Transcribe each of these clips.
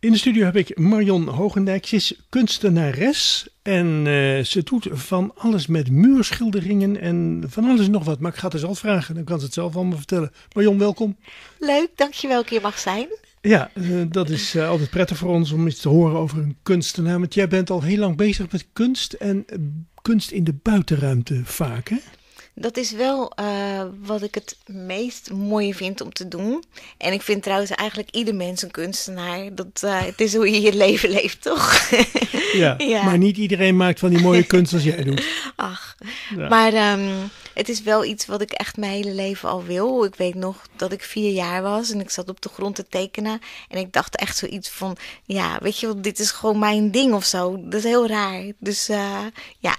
In de studio heb ik Marion Hogendijk. Ze is kunstenares en eh, ze doet van alles met muurschilderingen en van alles nog wat. Maar ik ga het eens al vragen, dan kan ze het zelf allemaal vertellen. Marion, welkom. Leuk, dankjewel dat je mag zijn. Ja, eh, dat is eh, altijd prettig voor ons om iets te horen over een kunstenaar. Want jij bent al heel lang bezig met kunst en kunst in de buitenruimte vaak, hè? dat is wel eh, wat ik het meest mooie vind om te doen. En ik vind trouwens eigenlijk ieder mens een kunstenaar. Dat, eh, het is hoe je je leven leeft, toch? Ja, maar niet iedereen maakt van die mooie kunst als jij doet. Ach, maar ehm, het is wel iets wat ik echt mijn hele leven al wil. Ik weet nog dat ik vier jaar was en ik zat op de grond te tekenen. En ik dacht echt zoiets van, ja, weet je wel, dit is gewoon mijn ding of zo. Dat is heel raar. Dus eh, ja...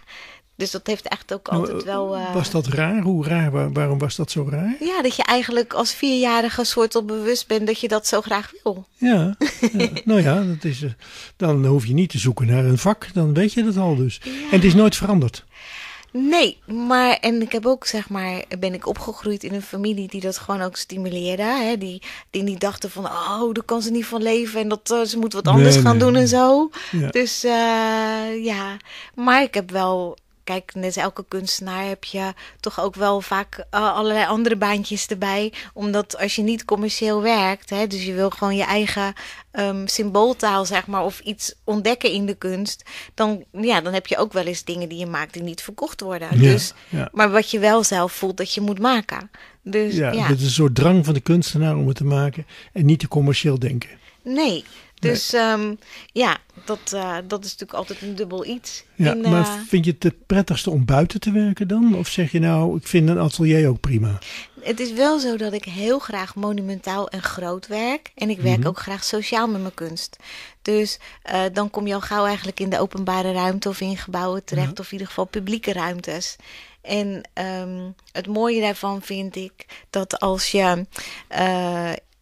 Dus dat heeft echt ook altijd eh, wel. Eh, was dat raar? Hoe raar? waarom was dat zo raar? Ja, dat je eigenlijk als vierjarige soort op bewust bent dat je dat zo graag wil. Ja, nou ja, dat is, eh, dan hoef je niet te zoeken naar een vak, dan weet je dat al dus. En het is nooit veranderd. Nee, maar en ik heb ook zeg maar, ben ik opgegroeid in een familie die dat gewoon ook stimuleerde. Hè? Die, die niet dachten van, oh, daar kan ze niet van leven en dat ze moet wat anders gaan doen en zo. Dus ja, maar ik heb wel kijk, net als elke kunstenaar heb je toch ook wel vaak eh, allerlei andere baantjes erbij. Omdat als je niet commercieel werkt, hè, dus je wil gewoon je eigen ehm, symbooltaal, zeg maar, of iets ontdekken in de kunst. Dan, ja, dan heb je ook wel eens dingen die je maakt die niet verkocht worden. Ja, dus, Maar wat je wel zelf voelt dat je moet maken. Dus, ja, ja, is een soort drang van de kunstenaar om het te maken en niet te commercieel denken. Nee. Dus ehm, ja, dat, eh, dat is natuurlijk altijd een dubbel iets. Ja, maar eh, vind je het het prettigste om buiten te werken dan? Of zeg je nou, ik vind een atelier ook prima? Het is wel zo dat ik heel graag monumentaal en groot werk. En ik werk mhm. ook graag sociaal met mijn kunst. Dus eh, dan kom je al gauw eigenlijk in de openbare ruimte of in gebouwen terecht. Of in ieder geval publieke ruimtes. En ehm, het mooie daarvan vind ik dat als je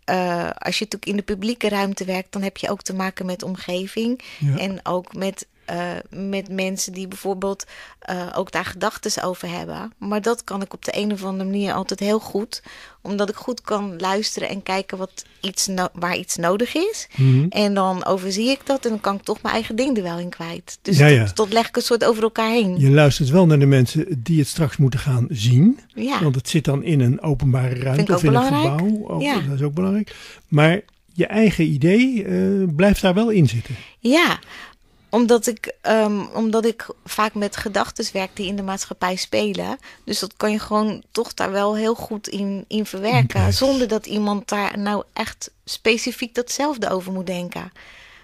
uh, als je natuurlijk in de publieke ruimte werkt, dan heb je ook te maken met omgeving. En ook met eh, met mensen die bijvoorbeeld eh, ook daar gedachten over hebben. Maar dat kan ik op de een of andere manier altijd heel goed. Omdat ik goed kan luisteren en kijken wat iets waar iets nodig is. Mhm. En dan overzie ik dat en dan kan ik toch mijn eigen ding er wel in kwijt. Dus ja, Tot, leg ik een soort over elkaar heen. Je luistert wel naar de mensen die het straks moeten gaan zien. Want het zit dan in een openbare ruimte of in een gebouw. Ook, oh, Dat is ook belangrijk. Maar je eigen idee eh, blijft daar wel in zitten. Ja, omdat ik, um, omdat ik vaak met gedachten werk die in de maatschappij spelen. Dus dat kan je gewoon toch daar wel heel goed in, in verwerken. Zonder dat iemand daar nou echt specifiek datzelfde over moet denken.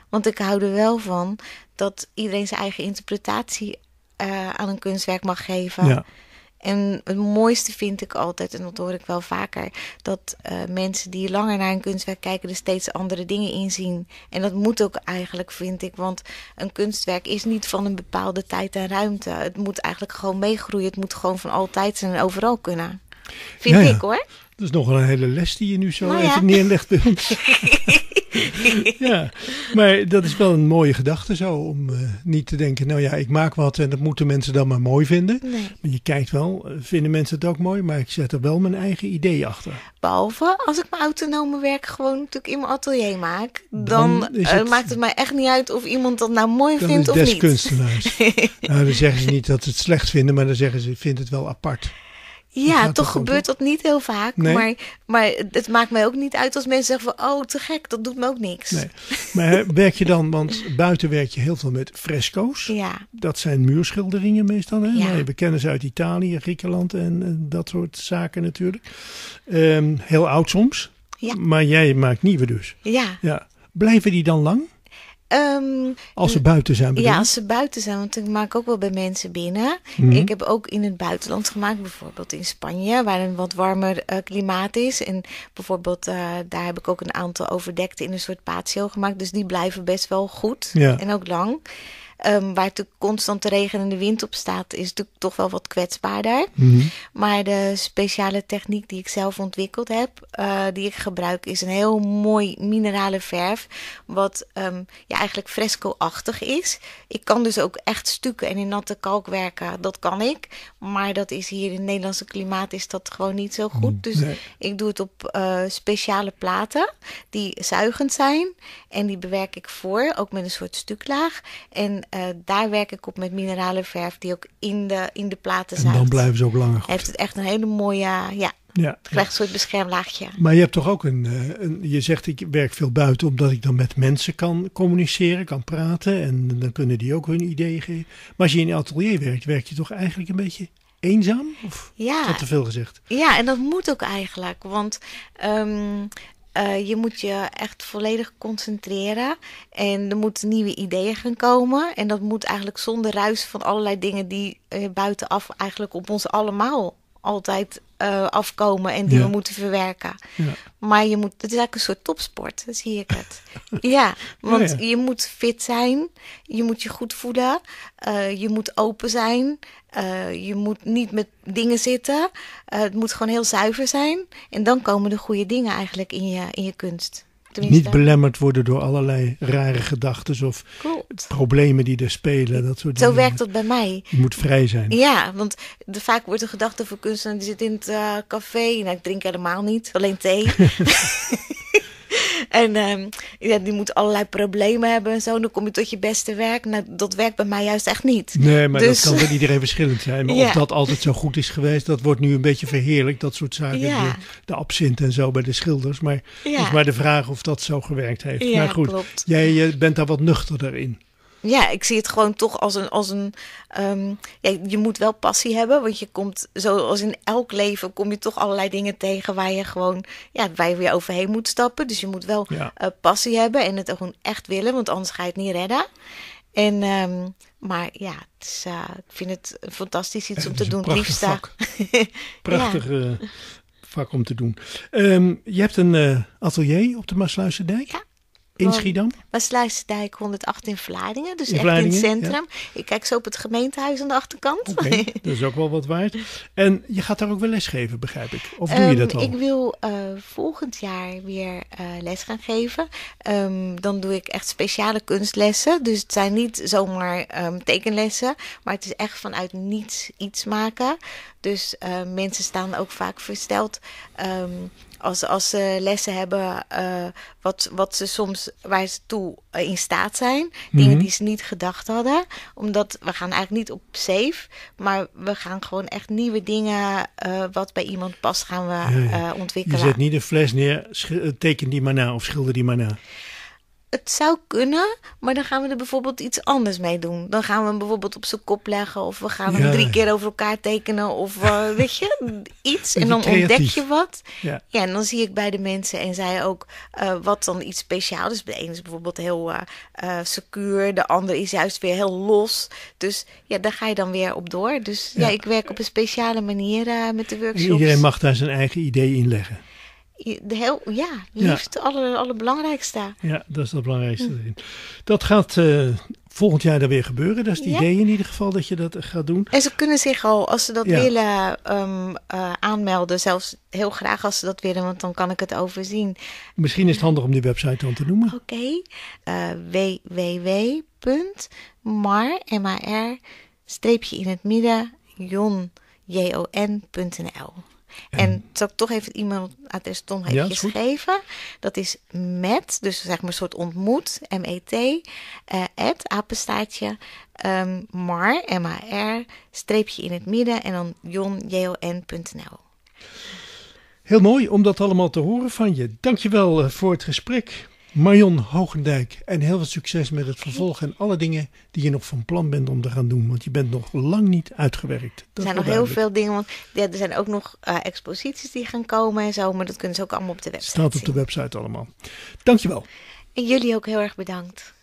Want ik hou er wel van dat iedereen zijn eigen interpretatie eh, aan een kunstwerk mag geven. Ja. En het mooiste vind ik altijd, en dat hoor ik wel vaker, dat eh, mensen die langer naar een kunstwerk kijken, er steeds andere dingen in zien. En dat moet ook eigenlijk, vind ik, want een kunstwerk is niet van een bepaalde tijd en ruimte. Het moet eigenlijk gewoon meegroeien. Het moet gewoon van altijd en overal kunnen. Vind ik hoor. Dat is nog een hele les die je nu zo nou ja. even neerlegt. ja, maar dat is wel een mooie gedachte zo. Om eh, niet te denken, nou ja, ik maak wat en dat moeten mensen dan maar mooi vinden. Nee. Maar je kijkt wel, eh, vinden mensen het ook mooi? Maar ik zet er wel mijn eigen idee achter. Behalve als ik mijn autonome werk gewoon natuurlijk in mijn atelier maak. Dan, eh, maakt het mij echt niet uit of iemand dat nou mooi vindt of niet. Dan kunstenaars. nou, dan zeggen ze niet dat ze het slecht vinden, maar dan zeggen ze, ik vind het wel apart. Ja, toch gebeurt dat niet heel vaak. Maar, maar het maakt mij ook niet uit als mensen zeggen van... oh, te gek, dat doet me ook niks. Nee. Maar werk je dan, want buiten werk je heel veel met fresco's. Ja. Dat zijn muurschilderingen meestal. Hè? Ja. we kennen ze uit Italië, Griekenland en, dat soort zaken natuurlijk. Ehm, heel oud soms. Ja. Maar jij maakt nieuwe dus. Ja. ja. Blijven die dan lang? Ehm, als ze buiten zijn. Ja, als ze buiten zijn. Want ik maak ook wel bij mensen binnen. Mhm. Ik heb ook in het buitenland gemaakt, bijvoorbeeld in Spanje, waar een wat warmer eh, klimaat is. En bijvoorbeeld eh, daar heb ik ook een aantal overdekte in een soort patio gemaakt. Dus die blijven best wel goed en ook lang. Um, waar natuurlijk constant de regen en de wind op staat, is natuurlijk toch wel wat kwetsbaarder. Mm Maar de speciale techniek die ik zelf ontwikkeld heb, eh, die ik gebruik, is een heel mooi minerale verf. Wat ehm, ja, eigenlijk fresco-achtig is. Ik kan dus ook echt stukken en in natte kalk werken. Dat kan ik. Maar dat is hier in het Nederlandse klimaat is dat gewoon niet zo goed. Mm, dus ik doe het op eh, speciale platen die zuigend zijn. En die bewerk ik voor, ook met een soort stuklaag. En uh, daar werk ik op met mineralenverf die ook in de, in de platen zijn. En dan blijven ze ook langer goed. Heeft het echt een hele mooie, ja, ja, het krijgt een soort beschermlaagje. Maar je hebt toch ook eh, een, Je zegt ik werk veel buiten omdat ik dan met mensen kan communiceren, kan praten. En dan kunnen die ook hun ideeën geven. Maar als je in een atelier werkt, werk je toch eigenlijk een beetje eenzaam? Of ja, te veel gezegd? Ja, en dat moet ook eigenlijk. Want ehm, eh, je moet je echt volledig concentreren. En er moeten nieuwe ideeën gaan komen. En dat moet eigenlijk zonder ruis van allerlei dingen die eh, buitenaf eigenlijk op ons allemaal altijd eh, afkomen en die we moeten verwerken. Ja. Maar je moet, het is eigenlijk een soort topsport, zie ik het. ja, want oh je moet fit zijn, je moet je goed voelen, eh, je moet open zijn, eh, je moet niet met dingen zitten. het moet gewoon heel zuiver zijn. En dan komen de goede dingen eigenlijk in je, in je kunst. Niet belemmerd worden door allerlei rare gedachten of problemen die er spelen. Dat soort Zo werkt dat bij mij. Je moet vrij zijn. Ja, want vaak wordt de gedachte voor kunstenaar die zit in het eh, café. Nou, ik drink helemaal niet, alleen thee. En ehm, ja, die moet allerlei problemen hebben en zo. En dan kom je tot je beste werk. Nou, dat werkt bij mij juist echt niet. Nee, maar dat dus- kan bij iedereen verschillend zijn. Maar of dat altijd zo goed is geweest, dat wordt nu een beetje verheerlijk. Dat soort zaken, de, absint en zo bij de schilders. Maar het is maar de vraag of dat zo gewerkt heeft. maar goed, jij eh, bent daar wat nuchterder in ja, ik zie het gewoon toch als een. Als een ehm, ja, je moet wel passie hebben, want je komt, zoals in elk leven, kom je toch allerlei dingen tegen waar je gewoon ja, waar je overheen moet stappen. Dus je moet wel eh, passie hebben en het gewoon echt willen, want anders ga je het niet redden. En, ehm, maar ja, het eh, ik vind het fantastisch iets om te doen. Het liefst vak. prachtig eh, vak om te doen. Ehm, je hebt een atelier op de Maasluiserdijk. Ja. In Schiedam? Waar Sluisdijk 108 in Vlaardingen, dus in echt in het centrum. Ik kijk zo op het gemeentehuis aan de achterkant. Okay, dat is ook wel wat waard. En je gaat daar ook wel les geven, begrijp ik. Of doe je ehm, dat al? Ik wil eh, volgend jaar weer eh, les gaan geven. Ehm, dan doe ik echt speciale kunstlessen. Dus het zijn niet zomaar ehm, tekenlessen, maar het is echt vanuit niets iets maken. Dus eh, mensen staan ook vaak versteld als, als ze lessen hebben eh, wat, wat ze soms waar ze toe eh, in staat zijn. Dingen mhm. die ze niet gedacht hadden. Omdat we gaan eigenlijk niet op safe. Maar we gaan gewoon echt nieuwe dingen eh, wat bij iemand past gaan we ontwikkelen. Je zet niet een fles neer, teken die maar na of schilder die maar na het zou kunnen, maar dan gaan we er bijvoorbeeld iets anders mee doen. Dan gaan we hem bijvoorbeeld op zijn kop leggen, of we gaan hem drie keer over elkaar tekenen, of eh, weet je, iets. En dan ontdek je wat. Ja. ja. en dan zie ik bij de mensen en zij ook eh, wat dan iets speciaals is. Dus de een is bijvoorbeeld heel uh, secuur, de ander is juist weer heel los. Dus ja, daar ga je dan weer op door. Dus ja, ik werk op een speciale manier met de workshops. iedereen mag daar zijn eigen idee in leggen de heel, ja, liefde, ja. alle, allerbelangrijkste. Ja, dat is het belangrijkste. Hm. Dat gaat eh, volgend jaar dan weer gebeuren. Dat is het idee in ieder geval dat je dat gaat doen. En ze kunnen zich al, als ze dat willen, ehm, eh, aanmelden. Zelfs heel graag als ze dat willen, want dan kan ik het overzien. Misschien is het handig om die website dan te noemen. Oké, okay. Eh, www.mar, M-A-R, streepje in het midden, jon, en, en zal ik toch even het e-mailadres Tom ja, geschreven. Dat is met, dus zeg maar een soort ontmoet, M-E-T, uh, eh, at, apenstaartje, ehm, mar, M-A-R, streepje in het midden en dan jon, j o Heel mooi om dat allemaal te horen van je. Dankjewel eh, voor het gesprek. Marion Hogendijk en heel veel succes met het vervolg en alle dingen die je nog van plan bent om te gaan doen. Want je bent nog lang niet uitgewerkt. Dat er zijn nog heel veel dingen, want er zijn ook nog eh, exposities die gaan komen en zo. Maar dat kunnen ze ook allemaal op de website Staat op de website allemaal. Dankjewel. En jullie ook heel erg bedankt.